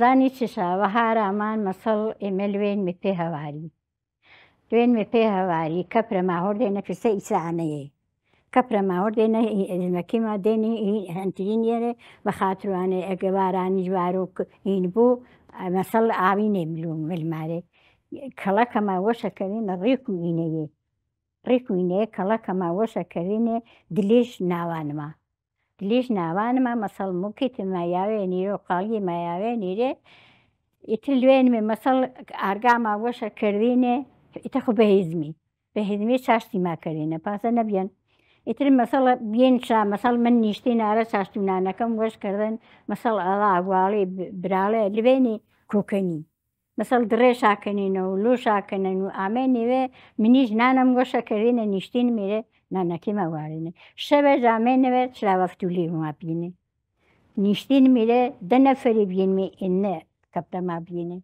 زانی چشاوە هارامان مەسەڵ ئێمە لوێنمە پێ هەواری دوێنمە پێ هەواری کە پرەماهۆر دێنە فسە ئیسعانەیە کە پرەماوە دێنە ئەزمەکیما دێنی هەنترین یێرە بە خاتروانێ ئەگە بارانی جوارۆک هین بوو مەسەڵ ئاوی نێملوم ملمارێ کەڵەکەما وەشەکەوێنە ڕێکم وینەیە ڕێکوینەیە کەڵەکەما وەشەکەوێنێ دلێش ناوانما. لیش ناوانمە مەسەڵ موکیتن مایاوێنی و قاڵی مایاوێنیرێ ئیتر لێنێ مەسەڵ ئارگاما وەشە کردینێ ئیتە خو بەهیزمی بەهیزمی چاشتی ماکەێنە پاسە نەبیێن ئیتر مەسەڵ بین چا مەسەڵ من نیشتی نارە چاشتونانەکەم وەشکردن مەسەڵ ئەڵا واڵی براڵێ لبێنی کوکەنی مەسەڵ درێ شاکەنینەوە و لۆ شاکەنەن و ئامێ نێوێ منیش نانم گۆشەکەوێنە نیشتین میرە نانەکەی مەوارێنێ شەوێ جامێنەوە چراوەفتولی ماپینێ نیشتین میرە دەنەفەری بینمی ئێنە کەپتەما بینێ